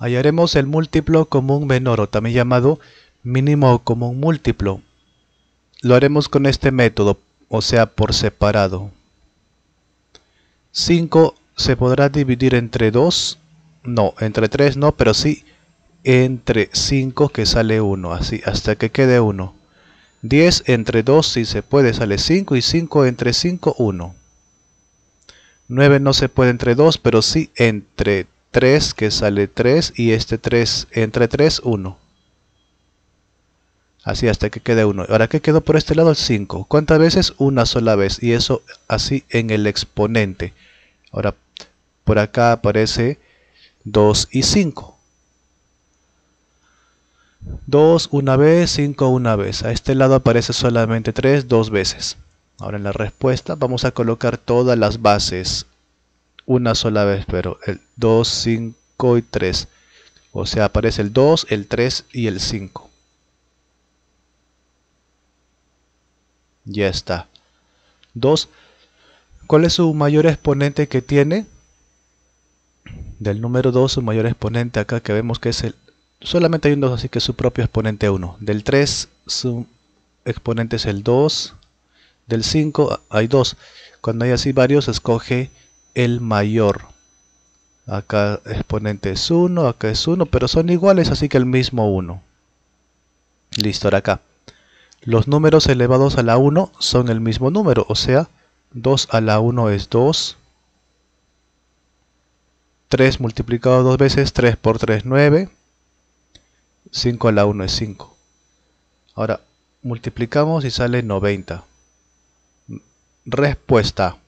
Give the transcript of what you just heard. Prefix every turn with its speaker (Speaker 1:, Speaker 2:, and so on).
Speaker 1: hallaremos el múltiplo común menor o también llamado mínimo común múltiplo. Lo haremos con este método, o sea por separado. 5 se podrá dividir entre 2, no, entre 3 no, pero sí entre 5 que sale 1, así hasta que quede 1. 10 entre 2 si se puede sale 5 y 5 entre 5, 1. 9 no se puede entre 2, pero sí entre 3. 3 que sale 3 y este 3 entre 3, 1. Así hasta que quede 1. Ahora que quedó por este lado 5. ¿Cuántas veces? Una sola vez. Y eso así en el exponente. Ahora por acá aparece 2 y 5. 2 una vez, 5 una vez. A este lado aparece solamente 3 dos veces. Ahora en la respuesta vamos a colocar todas las bases una sola vez, pero el 2, 5 y 3. O sea, aparece el 2, el 3 y el 5. Ya está. 2. ¿Cuál es su mayor exponente que tiene? Del número 2, su mayor exponente acá que vemos que es el... Solamente hay un 2, así que su propio exponente es 1. Del 3, su exponente es el 2. Del 5 hay 2. Cuando hay así varios, escoge el mayor. Acá exponente es 1, acá es 1, pero son iguales, así que el mismo 1. Listo, ahora acá. Los números elevados a la 1 son el mismo número, o sea, 2 a la 1 es 2. 3 multiplicado dos veces, 3 por 3, 9. 5 a la 1 es 5. Ahora, multiplicamos y sale 90. Respuesta.